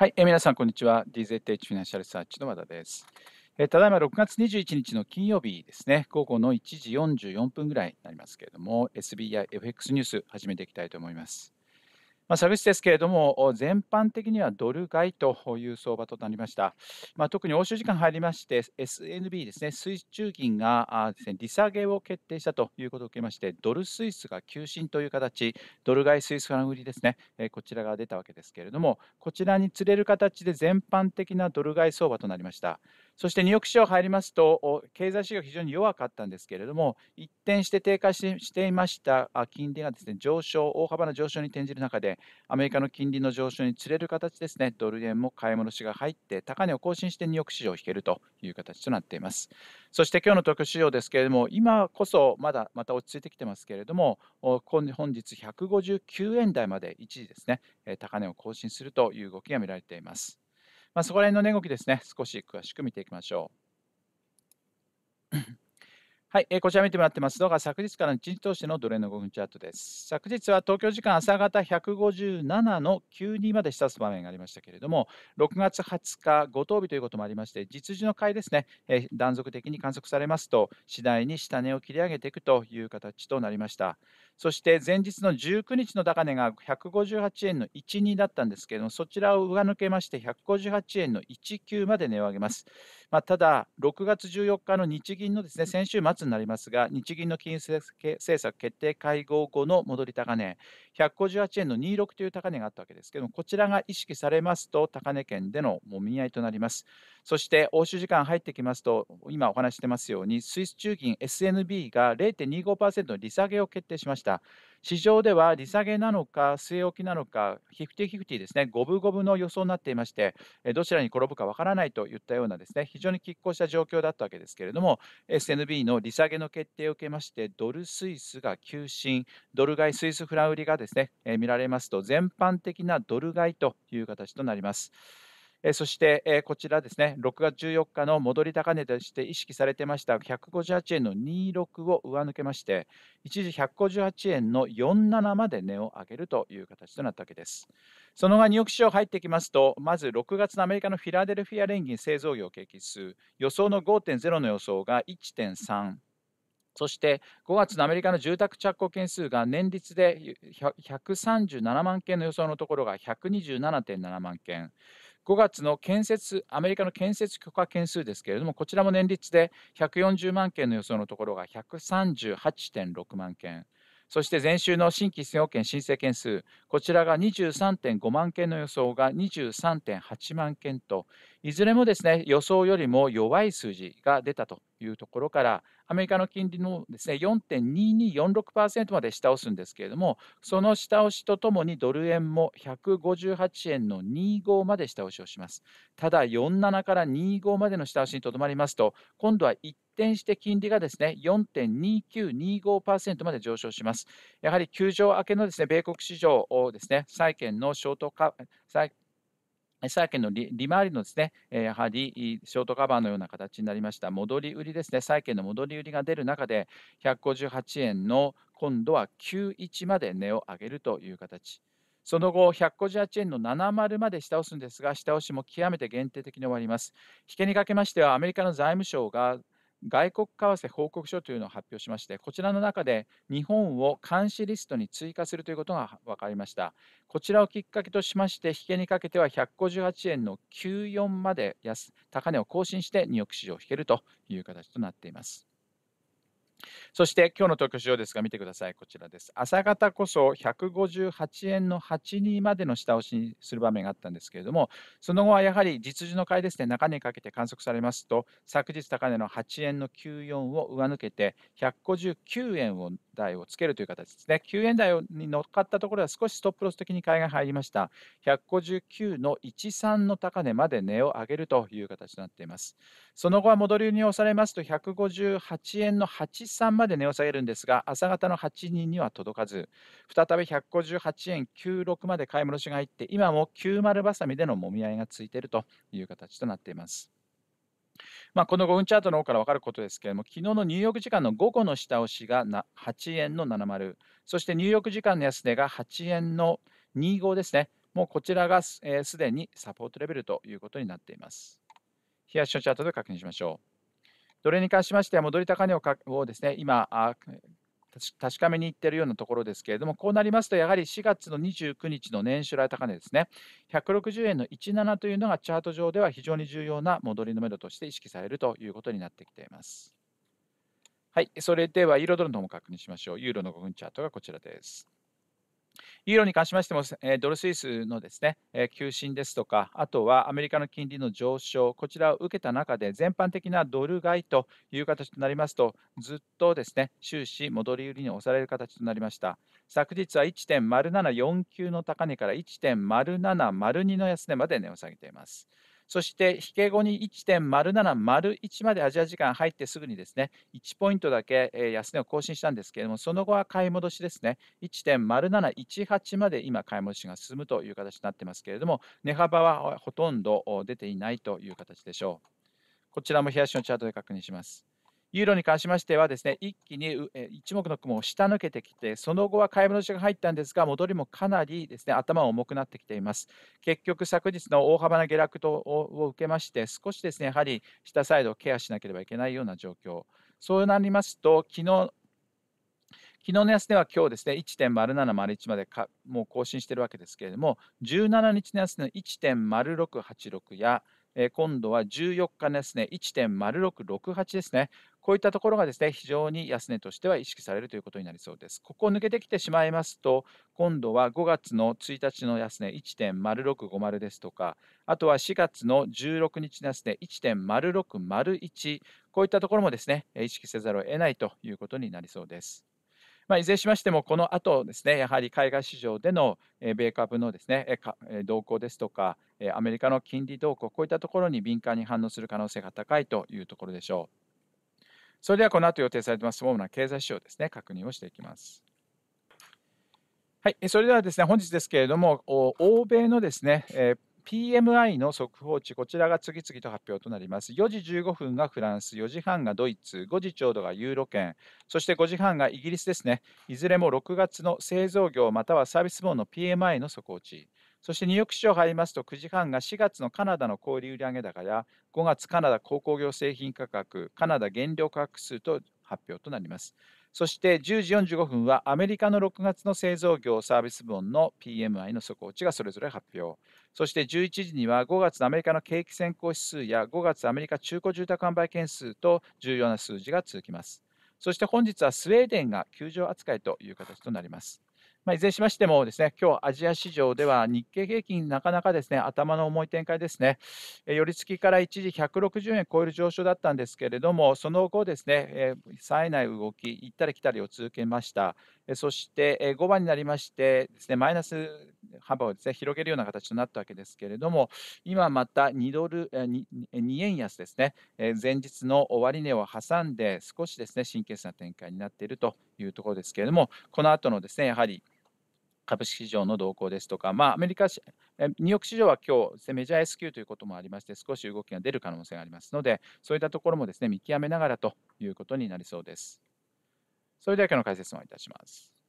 はい、えー、皆さん、こんにちは。DZH フィナンシャルサーチの和田です。えー、ただいま6月21日の金曜日ですね、午後の1時44分ぐらいになりますけれども、SBI FX ニュース始めていきたいと思います。まあ、ビスですけれども、全般的にはドル買いという相場となりました。まあ、特に欧州時間入りまして、SNB ですね、水中銀がです、ね、利下げを決定したということを受けまして、ドルスイスが急進という形、ドル買いスイスフラン売りですね、こちらが出たわけですけれども、こちらに釣れる形で全般的なドル買い相場となりました。そしてニューヨーク市場入りますと、経済指標非常に弱かったんですけれども、一転して低下していました金利がですね上昇、大幅な上昇に転じる中で、アメリカの金利の上昇につれる形ですね、ドル円も買い戻しが入って、高値を更新してニューヨーク市場を引けるという形となっています。そして今日の東京市場ですけれども、今こそまだまた落ち着いてきてますけれども、本日159円台まで一時ですね、高値を更新するという動きが見られています。まあ、そこら辺の値動きですね、少し詳しく見ていきましょう。はい、えー、こちら見てもらってますのが昨日からの1日通してのドル円の5分チャートです。昨日は東京時間朝方157の92まで下す場面がありましたけれども、6月20日、五等日ということもありまして、実需の買いですね、えー、断続的に観測されますと、次第に下値を切り上げていくという形となりました。そして前日の19日の高値が158円の12だったんですけれども、そちらを上抜けまして、158円の19まで値を上げます。まあ、ただ、6月14日の日銀のですね先週末になりますが、日銀の金融政策決定会合後の戻り高値、158円の26という高値があったわけですけども、こちらが意識されますと、高値圏でのもみ合いとなります。そして欧州時間入ってきますと、今お話してますように、スイス中銀 SNB が0.25%の利下げを決定しました。市場では利下げなのか、据え置きなのか、ヒフティヒフティですね、五分五分の予想になっていまして、どちらに転ぶかわからないといったようなですね、非常に拮抗した状況だったわけですけれども、SNB の利下げの決定を受けまして、ドルスイスが急進、ドル買いスイスフラン売りがですね、見られますと、全般的なドル買いという形となります。そして、こちらですね、6月14日の戻り高値として意識されてました158円の26を上抜けまして、一時158円の47まで値を上げるという形となったわけです。その後、ニューヨーク市場入ってきますと、まず6月のアメリカのフィラデルフィア連銀製造業景気数、予想の5.0の予想が1.3。そして5月のアメリカの住宅着工件数が年率で137万件の予想のところが127.7万件。5月の建設アメリカの建設許可件数ですけれどもこちらも年率で140万件の予想のところが138.6万件そして前週の新規失業保険申請件数こちらが23.5万件の予想が23.8万件といずれもですね予想よりも弱い数字が出たというところからアメリカの金利のですね4.2246%まで下押すんですけれどもその下押しとともにドル円も158円の25まで下押しをしますただ47から25までの下押しにとどまりますと今度は一転して金利がですね4.2925%まで上昇しますやはり休場明けのですね米国市場をですね債券のショート債債券の利回りのですね、やはりショートカバーのような形になりました戻り売りですね、債券の戻り売りが出る中で、158円の今度は91まで値を上げるという形。その後、158円の70まで下押すんですが、下押しも極めて限定的に終わります。引けにかけましては、アメリカの財務省が外国為替報告書というのを発表しまして、こちらの中で日本を監視リストに追加するということが分かりました。こちらをきっかけとしまして、引けにかけては158円の94まで安高値を更新して、ニューヨーク市場を引けるという形となっています。そして今日の東京市場ですが見てください、こちらです。朝方こそ158円の82までの下押しにする場面があったんですけれども、その後はやはり実需の買いですね、中値にかけて観測されますと、昨日高値の8円の94を上抜けて、159円を台をつけるという形ですね。9円台に乗っかったところは少しストップロス的に買いが入りました。159の13の高値まで値を上げるという形となっています。その後は戻りに押されますと158円の83まで値を下げるんですが、朝方の8人には届かず、再び158円96まで買い戻しが入って、今も90バサミでのもみ合いがついているという形となっています。まあ、この5分チャートの方から分かることですけれども、昨日のニューヨーク時間の午後の下押しが8円の70、そしてニューヨーク時間の安値が8円の25ですね。もうこちらがすで、えー、にサポートレベルということになっています。冷やしのチャートで確認しましょう。どれに関しましては、戻り高値をですね、今、確かめにいってるようなところですけれども、こうなりますと、やはり4月の29日の年初来高値ですね、160円の17というのがチャート上では非常に重要な戻りのめどとして意識されるということになってきています。はい、それでは、ユーロドルの方も確認しましょう。ユーロの5分チャートがこちらです。ユーロに関しましても、えドルスイスのですね、え急進ですとか、あとはアメリカの金利の上昇、こちらを受けた中で、全般的なドル買いという形となりますと、ずっとですね、終始戻り売りに押される形となりました。昨日は1.0749の高値から1.0702の安値まで値を下げています。そして引け後に1.0701までアジア時間入ってすぐにですね1ポイントだけ安値を更新したんですけれどもその後は買い戻しですね1.0718まで今買い戻しが進むという形になってますけれども値幅はほとんど出ていないという形でしょうこちらも冷やしのチャートで確認しますユーロに関しましてはですね、一気に一目の雲を下抜けてきて、その後は買い戻しが入ったんですが、戻りもかなりですね、頭重くなってきています。結局、昨日の大幅な下落を受けまして、少しですね、やはり下サイドをケアしなければいけないような状況。そうなりますと、昨日昨日の安値は今日ですね、1.0701までかもう更新しているわけですけれども、17日の安値の1.0686や、今度は14日の安値1.0668ですね、こういったところがですね非常に安値としては意識されるということになりそうです。ここを抜けてきてしまいますと今度は5月の1日の安値1.0650ですとかあとは4月の16日の安値1.0601こういったところもですね意識せざるを得ないということになりそうです。まあ、いずれしましても、この後ですね、やはり海外市場での米株のですね動向ですとか、アメリカの金利動向、こういったところに敏感に反応する可能性が高いというところでしょう。それではこの後予定されています主な経済指標ですね、確認をしていきます。はい、それではですね、本日ですけれども、欧米のですね、えー PMI の速報値、こちらが次々と発表となります。4時15分がフランス、4時半がドイツ、5時ちょうどがユーロ圏、そして5時半がイギリスですね、いずれも6月の製造業またはサービス部門の PMI の速報値、そしてニューヨーク市場入りますと9時半が4月のカナダの小売売上高や5月カナダ鉱工業製品価格カナダ原料価格数と発表となりますそして10時45分はアメリカの6月の製造業サービス部門の PMI の速報値がそれぞれ発表そして11時には5月のアメリカの景気先行指数や5月アメリカ中古住宅販売件数と重要な数字が続きますそして本日はスウェーデンが休場扱いという形となりますまあ、いずれにしましてもですね、今日アジア市場では日経平均なかなかですね、頭の重い展開ですね、え寄り付きから一時160円超える上昇だったんですけれども、その後ですね、えー、冴えない動き、行ったり来たりを続けました。えそして、え5番になりましてですね、マイナス幅をですね、広げるような形となったわけですけれども、今また2ドル、2, 2円安ですね、え前日の終値を挟んで、少しですね、神経質な展開になっているというところですけれども、この後のですね、やはり株式市場の動向ですとか、まあ、アメリカ、ニューヨーク市場は今日メジャー S q ということもありまして、少し動きが出る可能性がありますので、そういったところもですね見極めながらということになりそうです。それでは今日の解説もいたします。